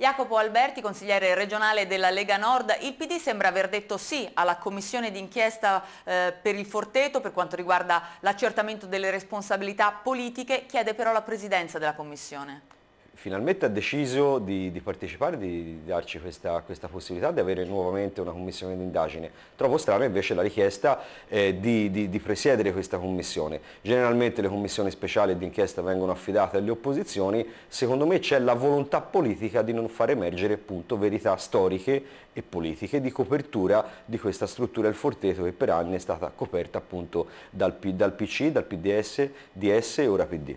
Jacopo Alberti, consigliere regionale della Lega Nord, il PD sembra aver detto sì alla commissione d'inchiesta eh, per il Forteto per quanto riguarda l'accertamento delle responsabilità politiche, chiede però la presidenza della commissione finalmente ha deciso di, di partecipare, di, di darci questa, questa, possibilità di avere nuovamente una commissione d'indagine. Trovo strana invece la richiesta eh, di, di, presiedere questa commissione. Generalmente le commissioni speciali d'inchiesta vengono affidate alle opposizioni, secondo me c'è la volontà politica di non far emergere appunto, verità storiche e politiche di copertura di questa struttura Il Forteto che per anni è stata coperta appunto, dal, P, dal PC, dal PDS, DS e ora PD.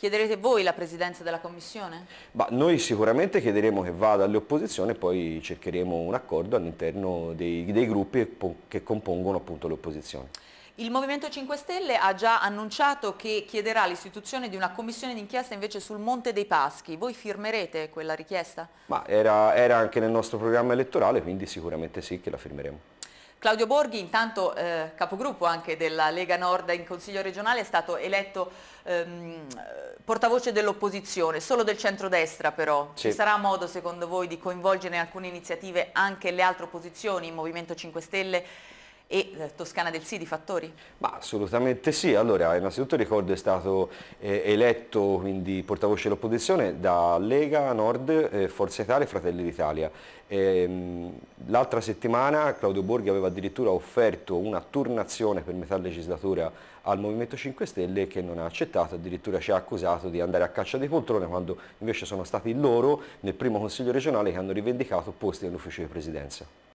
Chiederete voi la presidenza della Commissione? Bah, noi sicuramente chiederemo che vada all'opposizione e poi cercheremo un accordo all'interno dei, dei, gruppi che compongono appunto l'opposizione. Il Movimento 5 Stelle ha già annunciato che chiederà l'istituzione di una commissione d'inchiesta invece sul Monte dei Paschi. Voi firmerete quella richiesta? Ma era, era anche nel nostro programma elettorale, quindi sicuramente sì che la firmeremo. Claudio Borghi, intanto eh, capogruppo anche della Lega Nord in Consiglio regionale, è stato eletto ehm, portavoce dell'opposizione, solo del centrodestra però. Sì. Ci sarà modo secondo voi di coinvolgere in alcune iniziative anche le altre opposizioni, il Movimento 5 Stelle e eh, Toscana del Sì di Fattori? Ma assolutamente sì, allora innanzitutto ricordo è stato eh, eletto quindi portavoce dell'opposizione da Lega, Nord, eh, Forza Italia e Fratelli d'Italia. Ehm, l'altra settimana Claudio Borghi aveva addirittura offerto una turnazione per metà legislatura al Movimento 5 Stelle che non ha accettato, addirittura ci ha accusato di andare a caccia di poltrone quando invece sono stati loro nel primo Consiglio regionale che hanno rivendicato posti nell'ufficio di presidenza.